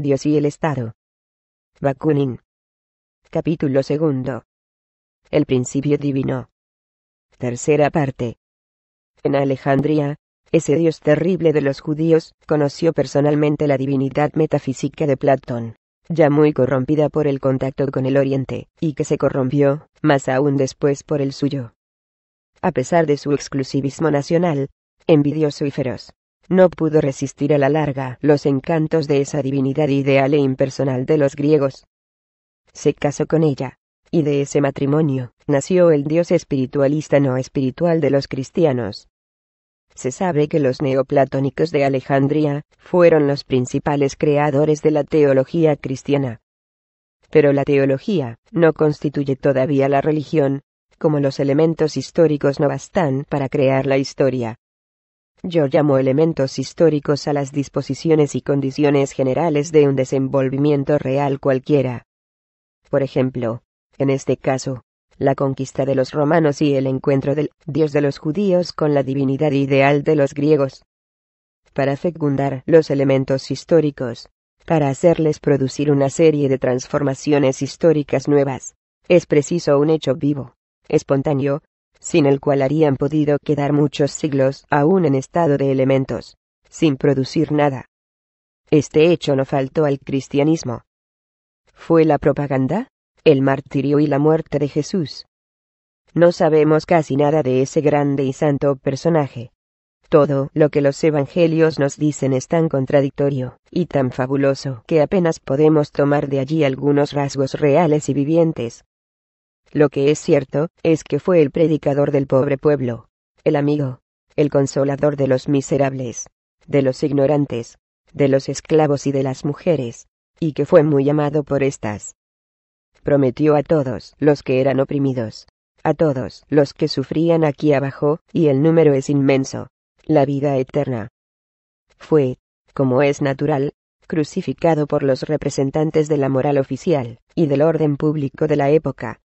Dios y el Estado. Bakunin. Capítulo segundo. El principio divino. Tercera parte. En Alejandría, ese Dios terrible de los judíos, conoció personalmente la divinidad metafísica de Platón, ya muy corrompida por el contacto con el Oriente, y que se corrompió, más aún después por el suyo. A pesar de su exclusivismo nacional, envidioso y feroz, no pudo resistir a la larga los encantos de esa divinidad ideal e impersonal de los griegos. Se casó con ella, y de ese matrimonio nació el dios espiritualista no espiritual de los cristianos. Se sabe que los neoplatónicos de Alejandría fueron los principales creadores de la teología cristiana. Pero la teología no constituye todavía la religión, como los elementos históricos no bastan para crear la historia. Yo llamo elementos históricos a las disposiciones y condiciones generales de un desenvolvimiento real cualquiera. Por ejemplo, en este caso, la conquista de los romanos y el encuentro del dios de los judíos con la divinidad ideal de los griegos. Para fecundar los elementos históricos, para hacerles producir una serie de transformaciones históricas nuevas, es preciso un hecho vivo, espontáneo, sin el cual harían podido quedar muchos siglos aún en estado de elementos, sin producir nada. Este hecho no faltó al cristianismo. Fue la propaganda, el martirio y la muerte de Jesús. No sabemos casi nada de ese grande y santo personaje. Todo lo que los evangelios nos dicen es tan contradictorio y tan fabuloso que apenas podemos tomar de allí algunos rasgos reales y vivientes, lo que es cierto, es que fue el predicador del pobre pueblo, el amigo, el consolador de los miserables, de los ignorantes, de los esclavos y de las mujeres, y que fue muy amado por estas. Prometió a todos los que eran oprimidos, a todos los que sufrían aquí abajo, y el número es inmenso, la vida eterna. Fue, como es natural, crucificado por los representantes de la moral oficial, y del orden público de la época,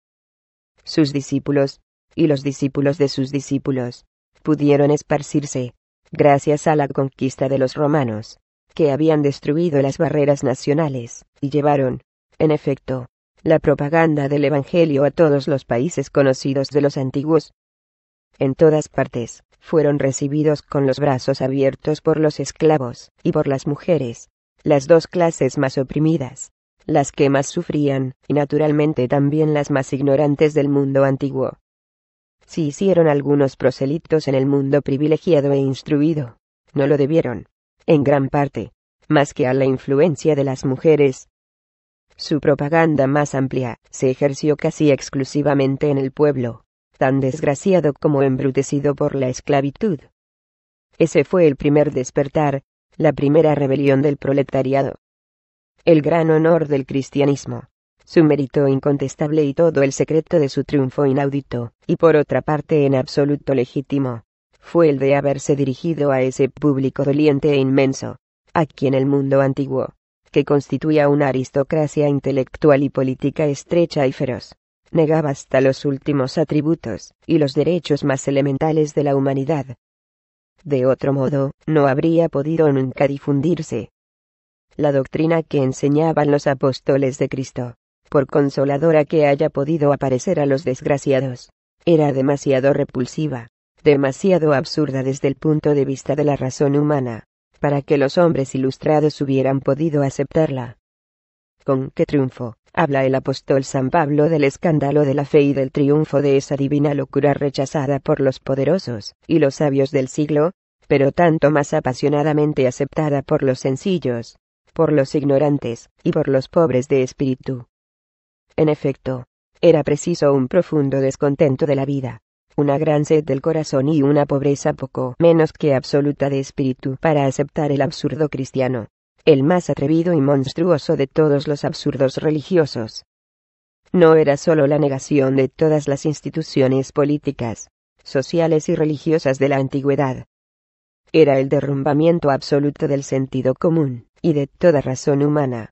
sus discípulos, y los discípulos de sus discípulos, pudieron esparcirse, gracias a la conquista de los romanos, que habían destruido las barreras nacionales, y llevaron, en efecto, la propaganda del Evangelio a todos los países conocidos de los antiguos. En todas partes, fueron recibidos con los brazos abiertos por los esclavos y por las mujeres, las dos clases más oprimidas, las que más sufrían, y naturalmente también las más ignorantes del mundo antiguo. Si hicieron algunos proselitos en el mundo privilegiado e instruido. No lo debieron, en gran parte, más que a la influencia de las mujeres. Su propaganda más amplia se ejerció casi exclusivamente en el pueblo, tan desgraciado como embrutecido por la esclavitud. Ese fue el primer despertar, la primera rebelión del proletariado el gran honor del cristianismo, su mérito incontestable y todo el secreto de su triunfo inaudito, y por otra parte en absoluto legítimo, fue el de haberse dirigido a ese público doliente e inmenso, a quien el mundo antiguo, que constituía una aristocracia intelectual y política estrecha y feroz, negaba hasta los últimos atributos y los derechos más elementales de la humanidad. De otro modo, no habría podido nunca difundirse, la doctrina que enseñaban los apóstoles de Cristo, por consoladora que haya podido aparecer a los desgraciados, era demasiado repulsiva, demasiado absurda desde el punto de vista de la razón humana, para que los hombres ilustrados hubieran podido aceptarla. Con qué triunfo, habla el apóstol San Pablo del escándalo de la fe y del triunfo de esa divina locura rechazada por los poderosos y los sabios del siglo, pero tanto más apasionadamente aceptada por los sencillos, por los ignorantes, y por los pobres de espíritu. En efecto, era preciso un profundo descontento de la vida, una gran sed del corazón y una pobreza poco menos que absoluta de espíritu para aceptar el absurdo cristiano, el más atrevido y monstruoso de todos los absurdos religiosos. No era sólo la negación de todas las instituciones políticas, sociales y religiosas de la antigüedad. Era el derrumbamiento absoluto del sentido común, y de toda razón humana.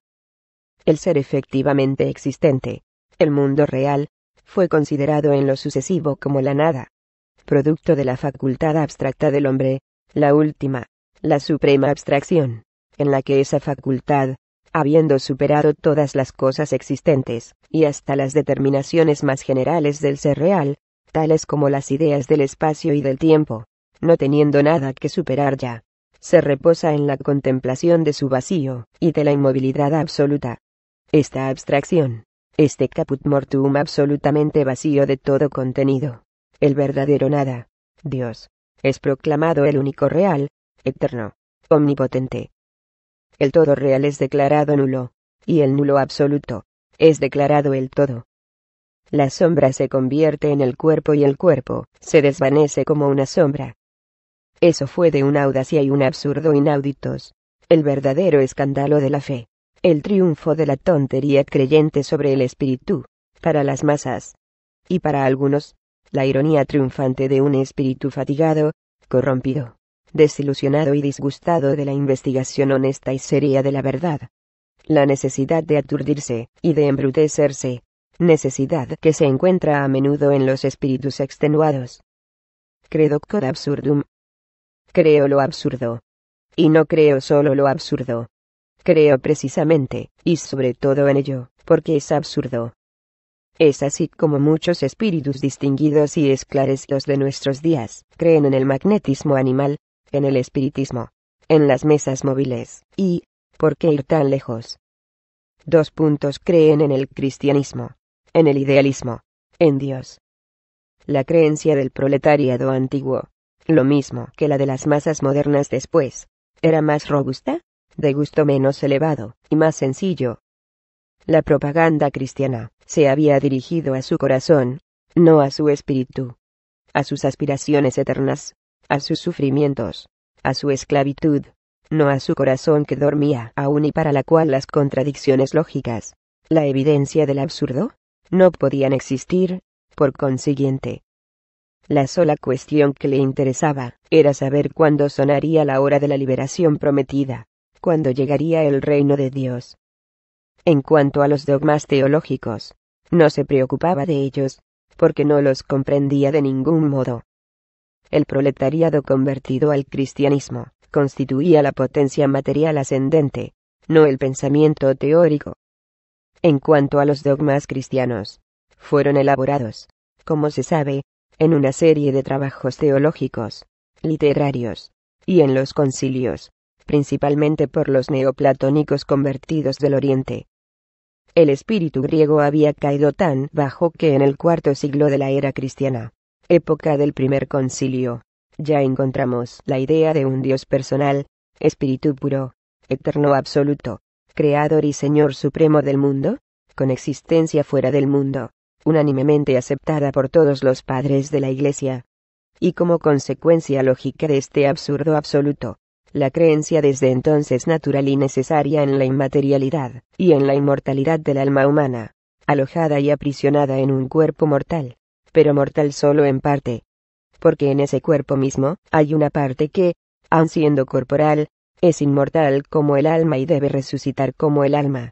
El ser efectivamente existente, el mundo real, fue considerado en lo sucesivo como la nada, producto de la facultad abstracta del hombre, la última, la suprema abstracción, en la que esa facultad, habiendo superado todas las cosas existentes, y hasta las determinaciones más generales del ser real, tales como las ideas del espacio y del tiempo, no teniendo nada que superar ya, se reposa en la contemplación de su vacío, y de la inmovilidad absoluta. Esta abstracción, este caput mortuum absolutamente vacío de todo contenido, el verdadero nada, Dios, es proclamado el único real, eterno, omnipotente. El todo real es declarado nulo, y el nulo absoluto, es declarado el todo. La sombra se convierte en el cuerpo y el cuerpo, se desvanece como una sombra. Eso fue de una audacia y un absurdo inauditos. El verdadero escándalo de la fe. El triunfo de la tontería creyente sobre el espíritu. Para las masas. Y para algunos, la ironía triunfante de un espíritu fatigado, corrompido, desilusionado y disgustado de la investigación honesta y seria de la verdad. La necesidad de aturdirse, y de embrutecerse, necesidad que se encuentra a menudo en los espíritus extenuados. Credo absurdum, Creo lo absurdo. Y no creo solo lo absurdo. Creo precisamente, y sobre todo en ello, porque es absurdo. Es así como muchos espíritus distinguidos y esclarecidos de nuestros días creen en el magnetismo animal, en el espiritismo, en las mesas móviles, y, ¿por qué ir tan lejos? Dos puntos creen en el cristianismo, en el idealismo, en Dios. La creencia del proletariado antiguo, lo mismo que la de las masas modernas después, era más robusta, de gusto menos elevado y más sencillo. La propaganda cristiana se había dirigido a su corazón, no a su espíritu, a sus aspiraciones eternas, a sus sufrimientos, a su esclavitud, no a su corazón que dormía aún y para la cual las contradicciones lógicas, la evidencia del absurdo, no podían existir, por consiguiente, la sola cuestión que le interesaba, era saber cuándo sonaría la hora de la liberación prometida, cuándo llegaría el reino de Dios. En cuanto a los dogmas teológicos, no se preocupaba de ellos, porque no los comprendía de ningún modo. El proletariado convertido al cristianismo, constituía la potencia material ascendente, no el pensamiento teórico. En cuanto a los dogmas cristianos, fueron elaborados, como se sabe, en una serie de trabajos teológicos, literarios, y en los concilios, principalmente por los neoplatónicos convertidos del Oriente. El espíritu griego había caído tan bajo que en el cuarto siglo de la era cristiana, época del primer concilio, ya encontramos la idea de un Dios personal, espíritu puro, eterno absoluto, creador y Señor supremo del mundo, con existencia fuera del mundo, unánimemente aceptada por todos los padres de la Iglesia. Y como consecuencia lógica de este absurdo absoluto, la creencia desde entonces natural y necesaria en la inmaterialidad, y en la inmortalidad del alma humana, alojada y aprisionada en un cuerpo mortal, pero mortal solo en parte. Porque en ese cuerpo mismo, hay una parte que, aun siendo corporal, es inmortal como el alma y debe resucitar como el alma.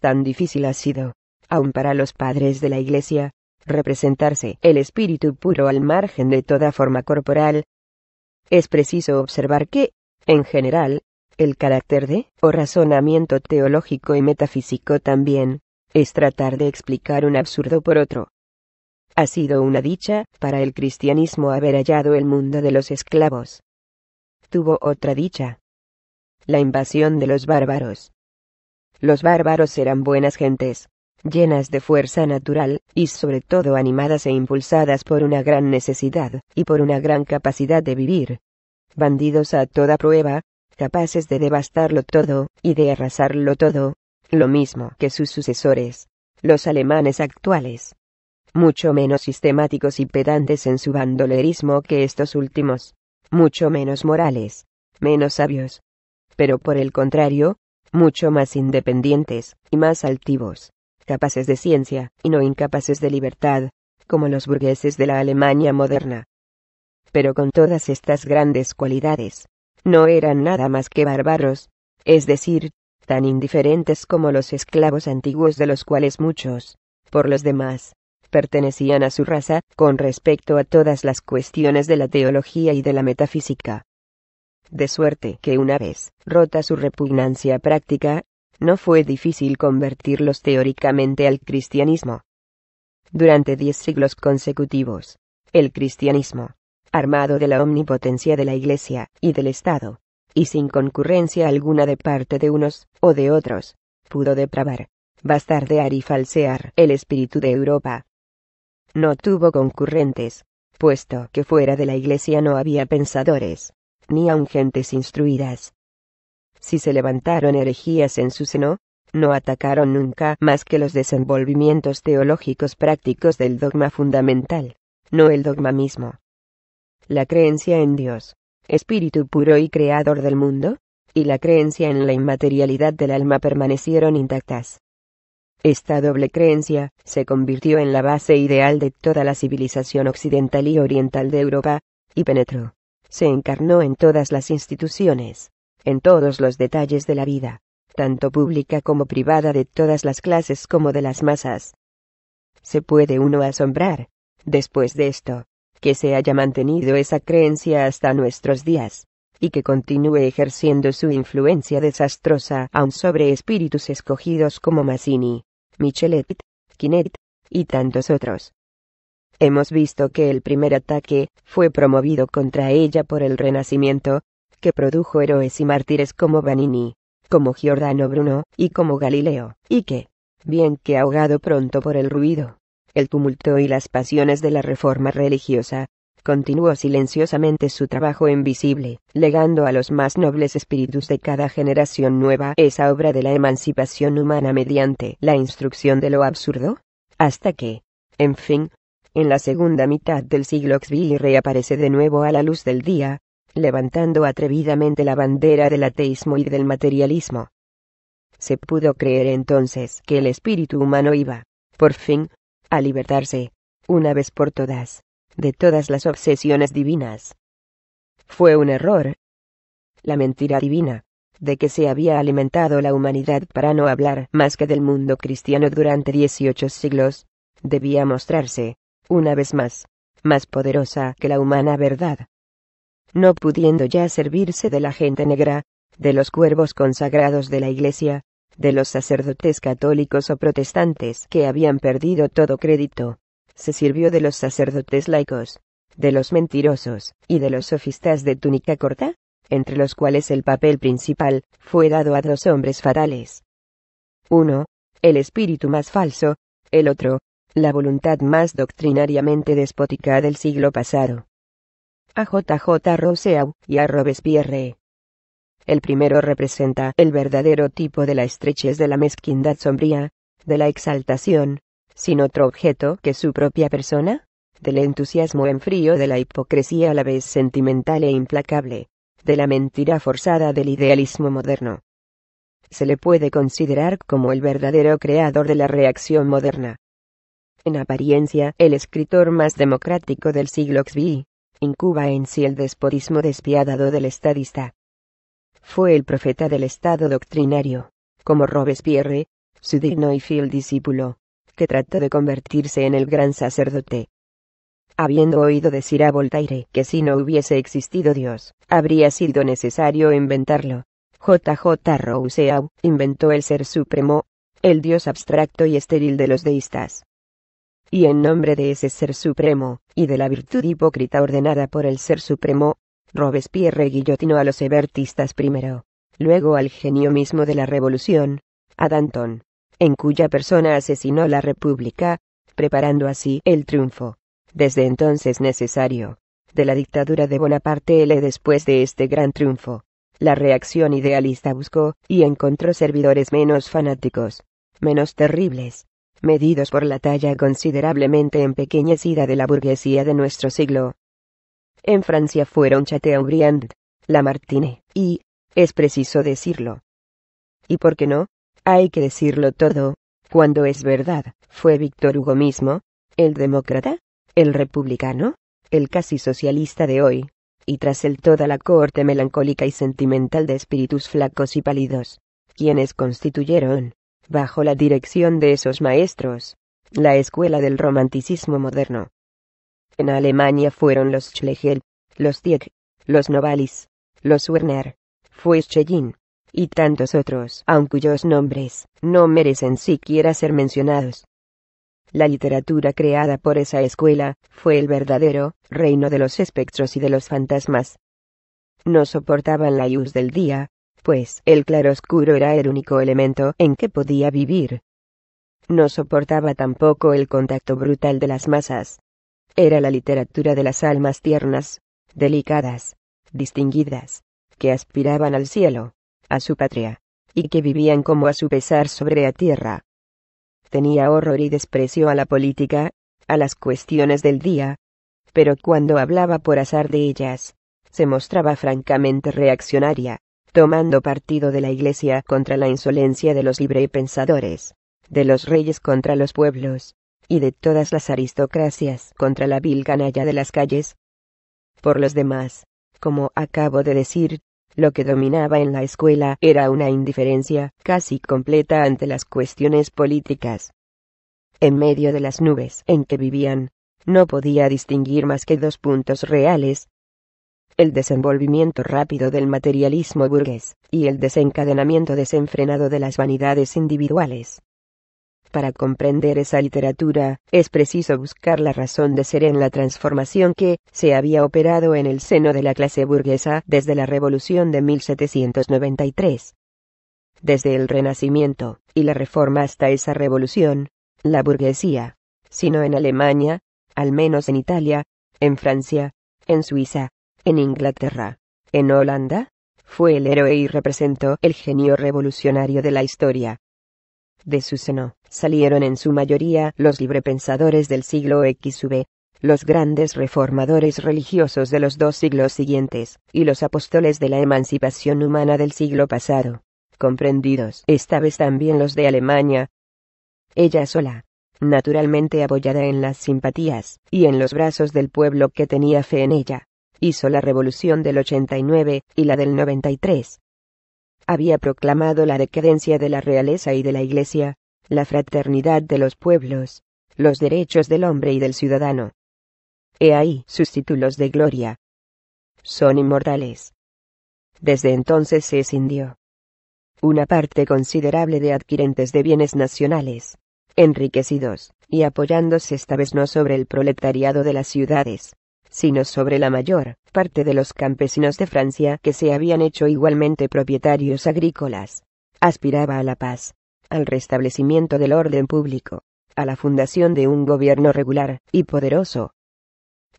Tan difícil ha sido, aun para los padres de la Iglesia, representarse el espíritu puro al margen de toda forma corporal, es preciso observar que, en general, el carácter de, o razonamiento teológico y metafísico también, es tratar de explicar un absurdo por otro. Ha sido una dicha para el cristianismo haber hallado el mundo de los esclavos. Tuvo otra dicha. La invasión de los bárbaros. Los bárbaros eran buenas gentes, llenas de fuerza natural, y sobre todo animadas e impulsadas por una gran necesidad, y por una gran capacidad de vivir. Bandidos a toda prueba, capaces de devastarlo todo, y de arrasarlo todo, lo mismo que sus sucesores, los alemanes actuales. Mucho menos sistemáticos y pedantes en su bandolerismo que estos últimos, mucho menos morales, menos sabios. Pero por el contrario, mucho más independientes, y más altivos capaces de ciencia, y no incapaces de libertad, como los burgueses de la Alemania moderna. Pero con todas estas grandes cualidades, no eran nada más que bárbaros, es decir, tan indiferentes como los esclavos antiguos de los cuales muchos, por los demás, pertenecían a su raza, con respecto a todas las cuestiones de la teología y de la metafísica. De suerte que una vez, rota su repugnancia práctica, no fue difícil convertirlos teóricamente al cristianismo. Durante diez siglos consecutivos, el cristianismo, armado de la omnipotencia de la Iglesia y del Estado, y sin concurrencia alguna de parte de unos o de otros, pudo depravar, bastardear y falsear el espíritu de Europa. No tuvo concurrentes, puesto que fuera de la Iglesia no había pensadores, ni aun gentes instruidas, si se levantaron herejías en su seno, no atacaron nunca más que los desenvolvimientos teológicos prácticos del dogma fundamental, no el dogma mismo. La creencia en Dios, espíritu puro y creador del mundo, y la creencia en la inmaterialidad del alma permanecieron intactas. Esta doble creencia se convirtió en la base ideal de toda la civilización occidental y oriental de Europa, y penetró, se encarnó en todas las instituciones, en todos los detalles de la vida, tanto pública como privada de todas las clases como de las masas. Se puede uno asombrar, después de esto, que se haya mantenido esa creencia hasta nuestros días, y que continúe ejerciendo su influencia desastrosa aún sobre espíritus escogidos como Massini, Michelet, Kinet, y tantos otros. Hemos visto que el primer ataque fue promovido contra ella por el Renacimiento, que produjo héroes y mártires como Vanini, como Giordano Bruno, y como Galileo, y que, bien que ahogado pronto por el ruido, el tumulto y las pasiones de la reforma religiosa, continuó silenciosamente su trabajo invisible, legando a los más nobles espíritus de cada generación nueva esa obra de la emancipación humana mediante la instrucción de lo absurdo, hasta que, en fin, en la segunda mitad del siglo XVI reaparece de nuevo a la luz del día, levantando atrevidamente la bandera del ateísmo y del materialismo. Se pudo creer entonces que el espíritu humano iba, por fin, a libertarse, una vez por todas, de todas las obsesiones divinas. Fue un error. La mentira divina, de que se había alimentado la humanidad para no hablar más que del mundo cristiano durante 18 siglos, debía mostrarse, una vez más, más poderosa que la humana verdad no pudiendo ya servirse de la gente negra, de los cuervos consagrados de la Iglesia, de los sacerdotes católicos o protestantes que habían perdido todo crédito. Se sirvió de los sacerdotes laicos, de los mentirosos, y de los sofistas de túnica corta, entre los cuales el papel principal fue dado a dos hombres fatales. Uno, el espíritu más falso, el otro, la voluntad más doctrinariamente despótica del siglo pasado a JJ Roseau y a Robespierre. El primero representa el verdadero tipo de la estrechez de la mezquindad sombría, de la exaltación, sin otro objeto que su propia persona, del entusiasmo en frío de la hipocresía a la vez sentimental e implacable, de la mentira forzada del idealismo moderno. Se le puede considerar como el verdadero creador de la reacción moderna. En apariencia, el escritor más democrático del siglo incuba en sí el despotismo despiadado del estadista. Fue el profeta del Estado doctrinario, como Robespierre, su digno y fiel discípulo, que trató de convertirse en el gran sacerdote. Habiendo oído decir a Voltaire que si no hubiese existido Dios, habría sido necesario inventarlo, J.J. Rousseau inventó el ser supremo, el Dios abstracto y estéril de los deístas y en nombre de ese Ser Supremo, y de la virtud hipócrita ordenada por el Ser Supremo, Robespierre guillotinó a los Ebertistas primero, luego al genio mismo de la Revolución, a Danton, en cuya persona asesinó la República, preparando así el triunfo, desde entonces necesario, de la dictadura de Bonaparte L. Después de este gran triunfo, la reacción idealista buscó y encontró servidores menos fanáticos, menos terribles, medidos por la talla considerablemente empequeñecida de la burguesía de nuestro siglo. En Francia fueron Chateaubriand, Lamartine, y, es preciso decirlo. ¿Y por qué no? Hay que decirlo todo, cuando es verdad, fue Víctor Hugo mismo, el demócrata, el republicano, el casi socialista de hoy, y tras él toda la corte melancólica y sentimental de espíritus flacos y pálidos, quienes constituyeron, bajo la dirección de esos maestros, la escuela del romanticismo moderno. En Alemania fueron los Schlegel, los Tieck, los Novalis, los Werner, Fueschellin, y tantos otros, aun cuyos nombres no merecen siquiera ser mencionados. La literatura creada por esa escuela fue el verdadero reino de los espectros y de los fantasmas. No soportaban la luz del día, pues el claroscuro era el único elemento en que podía vivir. No soportaba tampoco el contacto brutal de las masas. Era la literatura de las almas tiernas, delicadas, distinguidas, que aspiraban al cielo, a su patria, y que vivían como a su pesar sobre la tierra. Tenía horror y desprecio a la política, a las cuestiones del día, pero cuando hablaba por azar de ellas, se mostraba francamente reaccionaria tomando partido de la Iglesia contra la insolencia de los librepensadores, de los reyes contra los pueblos, y de todas las aristocracias contra la vil canalla de las calles. Por los demás, como acabo de decir, lo que dominaba en la escuela era una indiferencia casi completa ante las cuestiones políticas. En medio de las nubes en que vivían, no podía distinguir más que dos puntos reales, el desenvolvimiento rápido del materialismo burgués, y el desencadenamiento desenfrenado de las vanidades individuales. Para comprender esa literatura, es preciso buscar la razón de ser en la transformación que se había operado en el seno de la clase burguesa desde la Revolución de 1793. Desde el Renacimiento, y la Reforma hasta esa revolución, la burguesía, sino en Alemania, al menos en Italia, en Francia, en Suiza, en Inglaterra, en Holanda, fue el héroe y representó el genio revolucionario de la historia. De su seno salieron en su mayoría los librepensadores del siglo XV, los grandes reformadores religiosos de los dos siglos siguientes, y los apóstoles de la emancipación humana del siglo pasado, comprendidos esta vez también los de Alemania. Ella sola, naturalmente apoyada en las simpatías y en los brazos del pueblo que tenía fe en ella, hizo la revolución del 89 y la del 93. Había proclamado la decadencia de la realeza y de la Iglesia, la fraternidad de los pueblos, los derechos del hombre y del ciudadano. He ahí sus títulos de gloria. Son inmortales. Desde entonces se escindió una parte considerable de adquirentes de bienes nacionales, enriquecidos, y apoyándose esta vez no sobre el proletariado de las ciudades, sino sobre la mayor parte de los campesinos de Francia que se habían hecho igualmente propietarios agrícolas. Aspiraba a la paz, al restablecimiento del orden público, a la fundación de un gobierno regular y poderoso.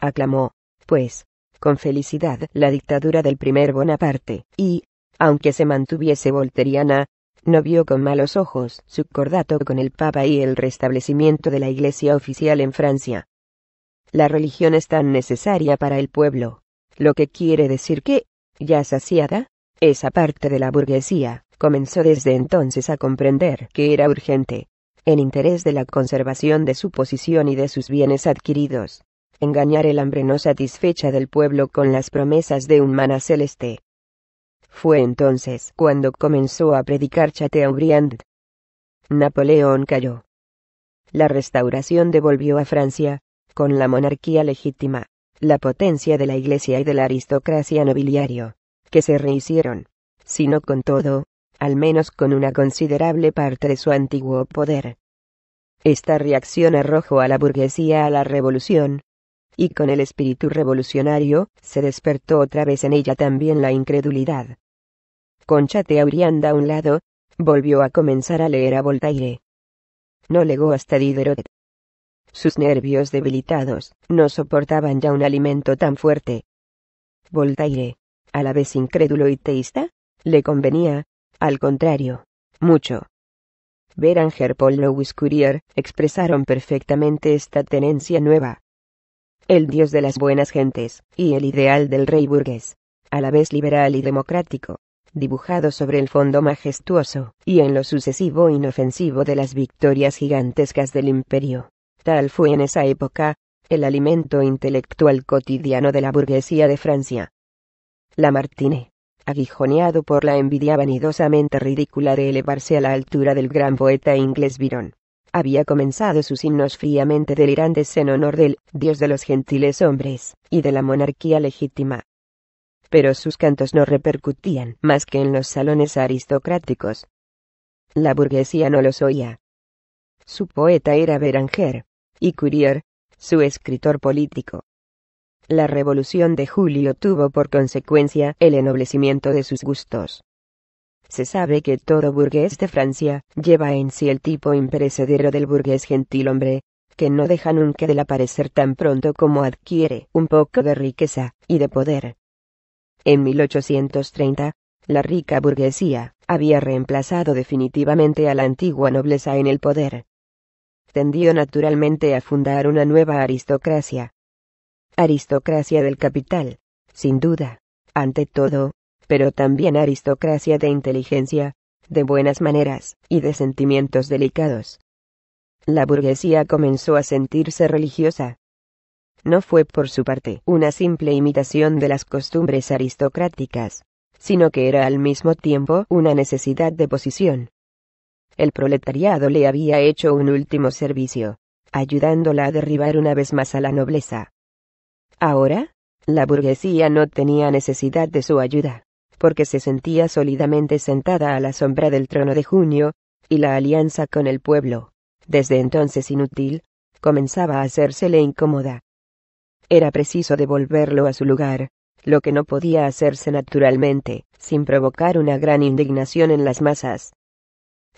Aclamó, pues, con felicidad la dictadura del primer Bonaparte, y, aunque se mantuviese volteriana, no vio con malos ojos su cordato con el Papa y el restablecimiento de la Iglesia oficial en Francia. La religión es tan necesaria para el pueblo, lo que quiere decir que, ya saciada, esa parte de la burguesía, comenzó desde entonces a comprender que era urgente, en interés de la conservación de su posición y de sus bienes adquiridos, engañar el hambre no satisfecha del pueblo con las promesas de un maná celeste. Fue entonces cuando comenzó a predicar Chateaubriand. Napoleón cayó. La restauración devolvió a Francia, con la monarquía legítima, la potencia de la iglesia y de la aristocracia nobiliario, que se rehicieron, sino con todo, al menos con una considerable parte de su antiguo poder. Esta reacción arrojó a la burguesía a la revolución, y con el espíritu revolucionario se despertó otra vez en ella también la incredulidad. Con Urianda a un lado, volvió a comenzar a leer a Voltaire. No legó hasta Diderot. Sus nervios debilitados, no soportaban ya un alimento tan fuerte. Voltaire, a la vez incrédulo y teísta, le convenía, al contrario, mucho. Beranger Paul Louis Courier expresaron perfectamente esta tenencia nueva. El dios de las buenas gentes, y el ideal del rey burgués, a la vez liberal y democrático, dibujado sobre el fondo majestuoso y en lo sucesivo inofensivo de las victorias gigantescas del imperio. Tal fue en esa época, el alimento intelectual cotidiano de la burguesía de Francia. Lamartine, aguijoneado por la envidia vanidosamente ridícula de elevarse a la altura del gran poeta inglés Byron, había comenzado sus himnos fríamente delirantes en honor del Dios de los gentiles hombres y de la monarquía legítima. Pero sus cantos no repercutían más que en los salones aristocráticos. La burguesía no los oía. Su poeta era Beranger, y Courier, su escritor político. La revolución de Julio tuvo por consecuencia el ennoblecimiento de sus gustos. Se sabe que todo burgués de Francia lleva en sí el tipo imperecedero del burgués gentilhombre, que no deja nunca del aparecer tan pronto como adquiere un poco de riqueza y de poder. En 1830, la rica burguesía había reemplazado definitivamente a la antigua nobleza en el poder tendió naturalmente a fundar una nueva aristocracia. Aristocracia del capital, sin duda, ante todo, pero también aristocracia de inteligencia, de buenas maneras, y de sentimientos delicados. La burguesía comenzó a sentirse religiosa. No fue por su parte una simple imitación de las costumbres aristocráticas, sino que era al mismo tiempo una necesidad de posición, el proletariado le había hecho un último servicio, ayudándola a derribar una vez más a la nobleza. Ahora, la burguesía no tenía necesidad de su ayuda, porque se sentía sólidamente sentada a la sombra del trono de junio, y la alianza con el pueblo, desde entonces inútil, comenzaba a hacérsele incómoda. Era preciso devolverlo a su lugar, lo que no podía hacerse naturalmente, sin provocar una gran indignación en las masas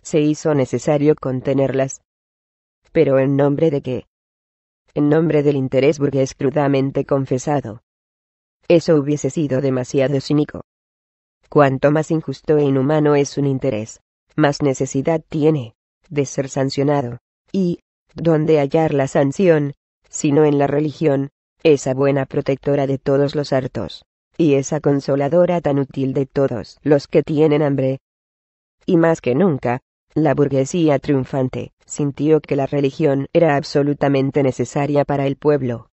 se hizo necesario contenerlas. Pero en nombre de qué? En nombre del interés burgués crudamente confesado. Eso hubiese sido demasiado cínico. Cuanto más injusto e inhumano es un interés, más necesidad tiene de ser sancionado. Y, ¿dónde hallar la sanción, sino en la religión, esa buena protectora de todos los hartos, y esa consoladora tan útil de todos los que tienen hambre? Y más que nunca, la burguesía triunfante sintió que la religión era absolutamente necesaria para el pueblo.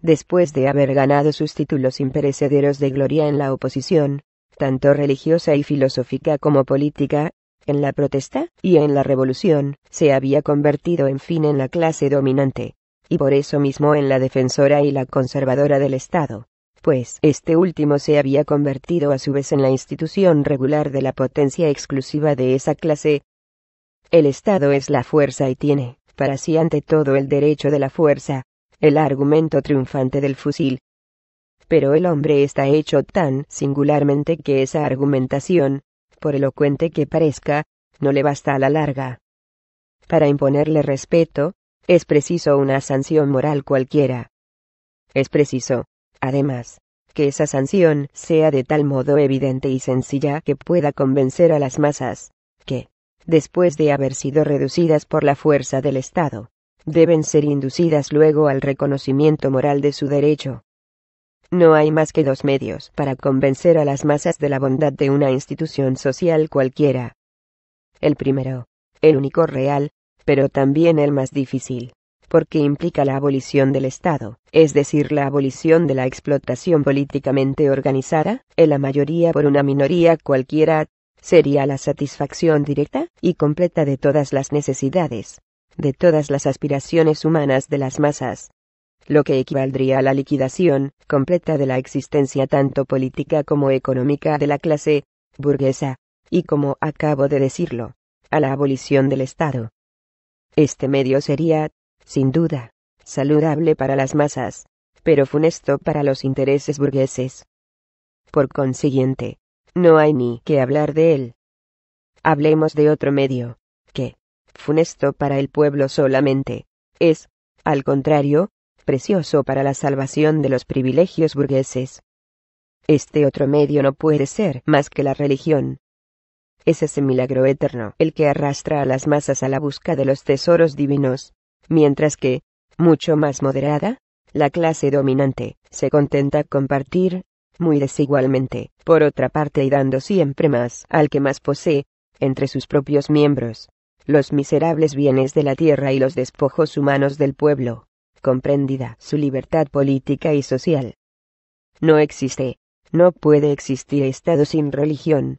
Después de haber ganado sus títulos imperecederos de gloria en la oposición, tanto religiosa y filosófica como política, en la protesta y en la revolución, se había convertido en fin en la clase dominante, y por eso mismo en la defensora y la conservadora del Estado pues este último se había convertido a su vez en la institución regular de la potencia exclusiva de esa clase, el Estado es la fuerza y tiene, para sí ante todo el derecho de la fuerza, el argumento triunfante del fusil. Pero el hombre está hecho tan singularmente que esa argumentación, por elocuente que parezca, no le basta a la larga. Para imponerle respeto, es preciso una sanción moral cualquiera. Es preciso, además, que esa sanción sea de tal modo evidente y sencilla que pueda convencer a las masas, que, después de haber sido reducidas por la fuerza del Estado, deben ser inducidas luego al reconocimiento moral de su derecho. No hay más que dos medios para convencer a las masas de la bondad de una institución social cualquiera. El primero, el único real, pero también el más difícil, porque implica la abolición del Estado, es decir, la abolición de la explotación políticamente organizada, en la mayoría por una minoría cualquiera, sería la satisfacción directa y completa de todas las necesidades, de todas las aspiraciones humanas de las masas, lo que equivaldría a la liquidación completa de la existencia tanto política como económica de la clase burguesa, y como acabo de decirlo, a la abolición del Estado. Este medio sería, sin duda, saludable para las masas, pero funesto para los intereses burgueses. Por consiguiente, no hay ni que hablar de él. Hablemos de otro medio, que, funesto para el pueblo solamente, es, al contrario, precioso para la salvación de los privilegios burgueses. Este otro medio no puede ser más que la religión. Es ese milagro eterno el que arrastra a las masas a la busca de los tesoros divinos, mientras que, mucho más moderada, la clase dominante, se contenta con muy desigualmente, por otra parte y dando siempre más al que más posee, entre sus propios miembros, los miserables bienes de la tierra y los despojos humanos del pueblo, comprendida su libertad política y social. No existe, no puede existir Estado sin religión.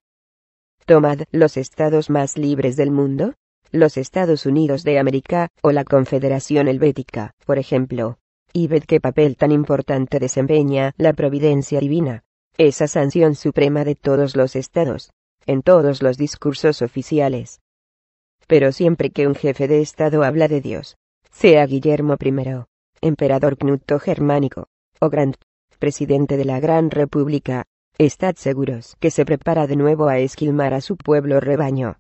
Tomad los estados más libres del mundo, los Estados Unidos de América, o la Confederación Helvética, por ejemplo, y ved qué papel tan importante desempeña la providencia divina, esa sanción suprema de todos los estados, en todos los discursos oficiales. Pero siempre que un jefe de estado habla de Dios, sea Guillermo I, emperador Knuto germánico, o Grant, presidente de la Gran República, estad seguros que se prepara de nuevo a esquilmar a su pueblo rebaño.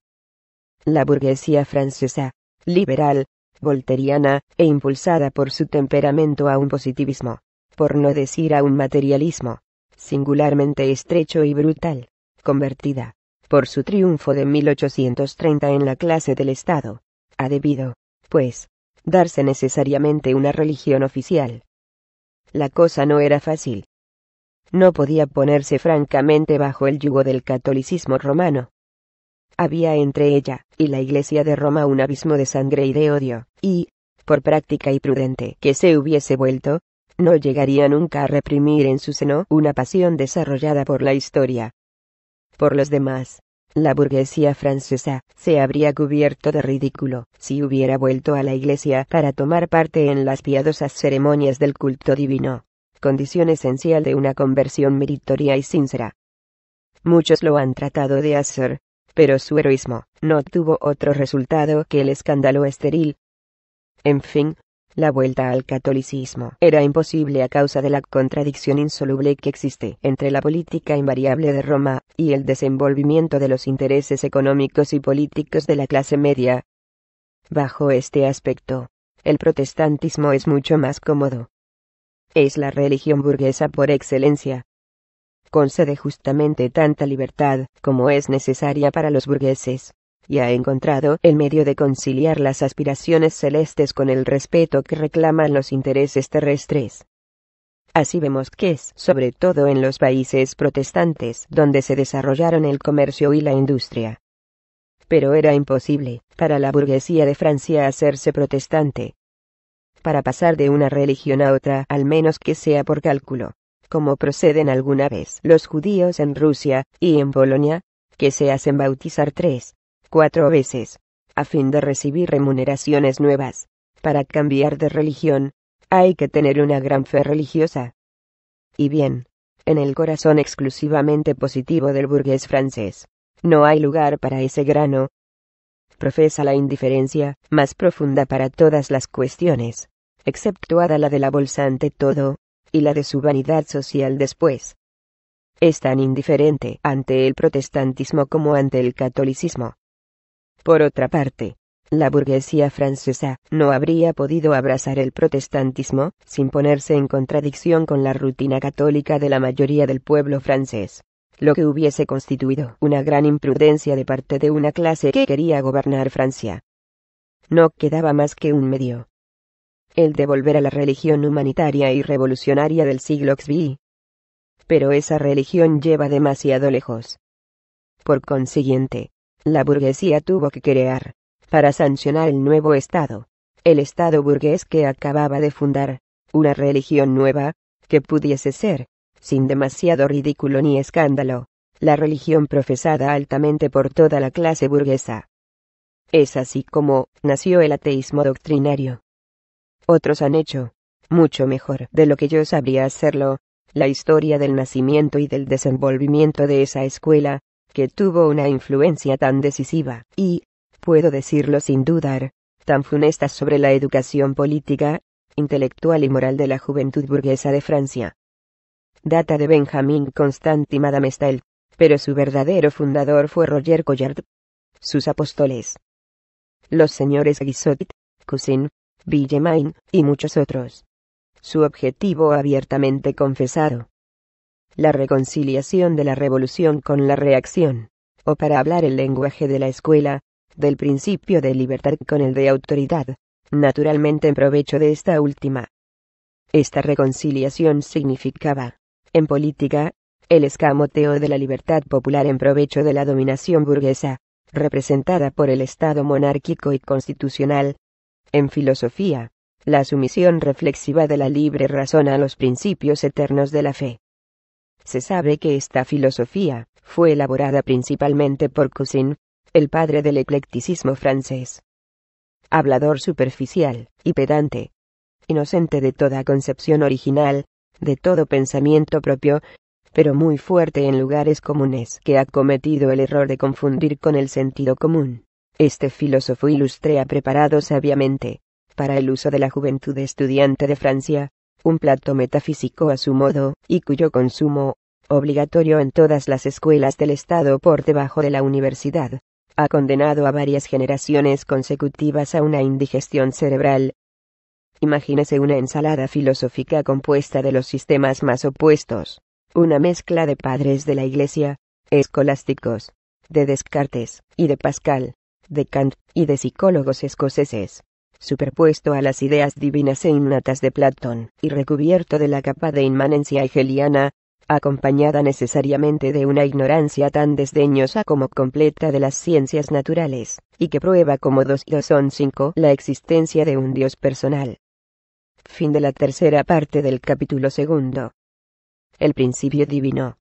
La burguesía francesa, liberal, volteriana, e impulsada por su temperamento a un positivismo, por no decir a un materialismo, singularmente estrecho y brutal, convertida, por su triunfo de 1830 en la clase del Estado, ha debido, pues, darse necesariamente una religión oficial. La cosa no era fácil. No podía ponerse francamente bajo el yugo del catolicismo romano, había entre ella y la Iglesia de Roma un abismo de sangre y de odio, y, por práctica y prudente que se hubiese vuelto, no llegaría nunca a reprimir en su seno una pasión desarrollada por la historia. Por los demás, la burguesía francesa se habría cubierto de ridículo si hubiera vuelto a la iglesia para tomar parte en las piadosas ceremonias del culto divino, condición esencial de una conversión meritoria y sincera. Muchos lo han tratado de hacer, pero su heroísmo no tuvo otro resultado que el escándalo estéril. En fin, la vuelta al catolicismo era imposible a causa de la contradicción insoluble que existe entre la política invariable de Roma y el desenvolvimiento de los intereses económicos y políticos de la clase media. Bajo este aspecto, el protestantismo es mucho más cómodo. Es la religión burguesa por excelencia, concede justamente tanta libertad como es necesaria para los burgueses, y ha encontrado el medio de conciliar las aspiraciones celestes con el respeto que reclaman los intereses terrestres. Así vemos que es, sobre todo en los países protestantes, donde se desarrollaron el comercio y la industria. Pero era imposible, para la burguesía de Francia hacerse protestante. Para pasar de una religión a otra, al menos que sea por cálculo como proceden alguna vez los judíos en Rusia, y en Bolonia, que se hacen bautizar tres, cuatro veces, a fin de recibir remuneraciones nuevas. Para cambiar de religión, hay que tener una gran fe religiosa. Y bien, en el corazón exclusivamente positivo del burgués francés, no hay lugar para ese grano. Profesa la indiferencia más profunda para todas las cuestiones, exceptuada la de la bolsa ante todo, y la de su vanidad social después. Es tan indiferente ante el protestantismo como ante el catolicismo. Por otra parte, la burguesía francesa no habría podido abrazar el protestantismo sin ponerse en contradicción con la rutina católica de la mayoría del pueblo francés, lo que hubiese constituido una gran imprudencia de parte de una clase que quería gobernar Francia. No quedaba más que un medio, el de a la religión humanitaria y revolucionaria del siglo XVI. Pero esa religión lleva demasiado lejos. Por consiguiente, la burguesía tuvo que crear, para sancionar el nuevo Estado, el Estado burgués que acababa de fundar, una religión nueva, que pudiese ser, sin demasiado ridículo ni escándalo, la religión profesada altamente por toda la clase burguesa. Es así como nació el ateísmo doctrinario. Otros han hecho, mucho mejor de lo que yo sabría hacerlo, la historia del nacimiento y del desenvolvimiento de esa escuela, que tuvo una influencia tan decisiva, y, puedo decirlo sin dudar, tan funesta sobre la educación política, intelectual y moral de la juventud burguesa de Francia. Data de Benjamin Constant y Madame Stael, pero su verdadero fundador fue Roger Collard. Sus apóstoles. Los señores Guisot, Cousin, Villemain, y muchos otros. Su objetivo abiertamente confesado. La reconciliación de la revolución con la reacción, o para hablar el lenguaje de la escuela, del principio de libertad con el de autoridad, naturalmente en provecho de esta última. Esta reconciliación significaba, en política, el escamoteo de la libertad popular en provecho de la dominación burguesa, representada por el Estado monárquico y constitucional, en filosofía, la sumisión reflexiva de la libre razón a los principios eternos de la fe. Se sabe que esta filosofía fue elaborada principalmente por Cousin, el padre del eclecticismo francés. Hablador superficial y pedante, inocente de toda concepción original, de todo pensamiento propio, pero muy fuerte en lugares comunes que ha cometido el error de confundir con el sentido común. Este filósofo ilustre ha preparado sabiamente, para el uso de la juventud estudiante de Francia, un plato metafísico a su modo, y cuyo consumo, obligatorio en todas las escuelas del Estado por debajo de la universidad, ha condenado a varias generaciones consecutivas a una indigestión cerebral. Imagínese una ensalada filosófica compuesta de los sistemas más opuestos, una mezcla de padres de la Iglesia, escolásticos, de Descartes, y de Pascal, de Kant y de psicólogos escoceses, superpuesto a las ideas divinas e innatas de Platón y recubierto de la capa de inmanencia hegeliana, acompañada necesariamente de una ignorancia tan desdeñosa como completa de las ciencias naturales, y que prueba como dos y son cinco la existencia de un Dios personal. Fin de la tercera parte del capítulo segundo. El principio divino.